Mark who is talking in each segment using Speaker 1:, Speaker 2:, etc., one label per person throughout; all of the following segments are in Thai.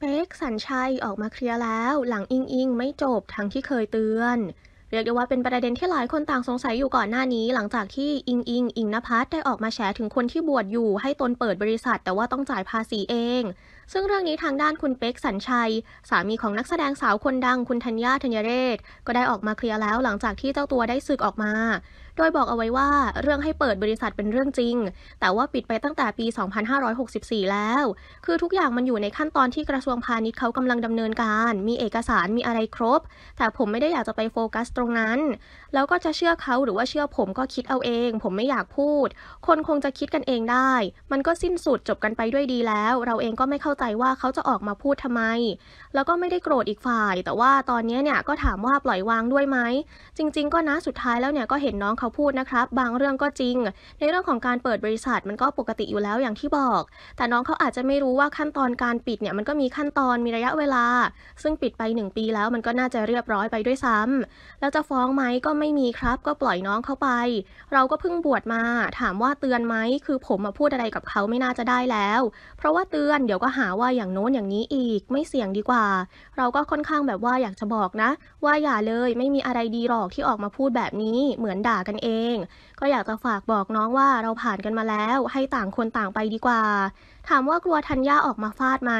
Speaker 1: เป๊กสัญชัยออกมาเคลียร์แล้ว หลังอิงอิงไม่จบทั้งที่เคยเตือนเรียกได้ว่าเป็นประเด็นที่หลายคนต่างสงสัยอยู่ก่อนหน้านี้ หลังจากที่อิงอิง อิงนภัสได้ออกมาแฉถึงคนที่บวชอยู่ให้ตนเปิดบริษัท แต่ว่าต้องจ่ายภาษีเอง ซึ่งเรื่องนี้ทางด้านคุณเป็กสัญชัย สามีของนักแสดงสาวคนดังคุณธัญญาธัญเรศ ก็ได้ออกมาเคลียร์แล้ว หลังจากที่เจ้าตัวได้สึกออกมา โดยบอกเอาไว้ว่าเรื่องให้เปิดบริษัทเป็นเรื่องจริง แต่ว่าปิดไปตั้งแต่ปี 2564 แล้ว คือทุกอย่างมันอยู่ในขั้นตอนที่กระทรวงพาณิชย์เขากำลังดำเนินการ มีเอกสาร มีอะไรครบ แต่ผมไม่ได้อยากจะไปโฟกัสรงนั้น แล้วก็จะเชื่อเขาหรือว่าเชื่อผมก็คิดเอาเอง ผมไม่อยากพูด คนคงจะคิดกันเองได้ มันก็สิ้นสุดจบกันไปด้วยดีแล้ว เราเองก็ไม่เข้าใจว่าเขาจะออกมาพูดทำไม แล้วก็ไม่ได้โกรธอีกฝ่าย แต่ว่าตอนนี้เนี่ยก็ถามว่าปล่อยวางด้วยไหม จริงๆ ก็นะ สุดท้ายแล้วเนี่ยก็เห็นน้องเขาพูดนะครับ บางเรื่องก็จริง ในเรื่องของการเปิดบริษัทมันก็ปกติอยู่แล้วอย่างที่บอก แต่น้องเขาอาจจะไม่รู้ว่าขั้นตอนการปิดเนี่ยมันก็มีขั้นตอนมีระยะเวลา ซึ่งปิดไป 1 ปีแล้วมันก็น่าจะเรียบร้อยไปด้วยซ้ำแลวแล้วจะฟ้องไหมก็ไม่มีครับ ก็ปล่อยน้องเขาไป เราก็เพิ่งบวชมา ถามว่าเตือนไหม คือผมมาพูดอะไรกับเขาไม่น่าจะได้แล้ว เพราะว่าเตือนเดี๋ยวก็หาว่าอย่างโน้นอย่างนี้อีก ไม่เสี่ยงดีกว่า เราก็ค่อนข้างแบบว่าอยากจะบอกนะ ว่าอย่าเลยไม่มีอะไรดีหรอกที่ออกมาพูดแบบนี้เหมือนด่ากันเอง ก็อยากจะฝากบอกน้องว่าเราผ่านกันมาแล้วให้ต่างคนต่างไปดีกว่า ถามว่ากลัวทันย่าออกมาฟาดไหม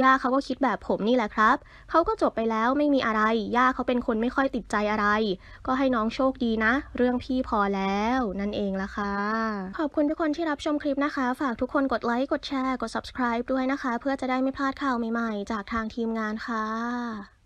Speaker 1: ย่าเขาก็คิดแบบผมนี่แหละครับเขาก็จบไปแล้วไม่มีอะไรย่าเขาเป็นคนไม่ค่อยติดใจอะะไรก็ให้น้องโชคดีนะ เรื่องพี่พอแล้วนั่นเองละค่ะ ขอบคุณทุกคนที่รับชมคลิปนะคะ ฝากทุกคนกดไลค์ กดแชร์ กด subscribe ด้วยนะคะ เพื่อจะได้ไม่พลาดข่าวใหม่ๆ จากทางทีมงานค่ะ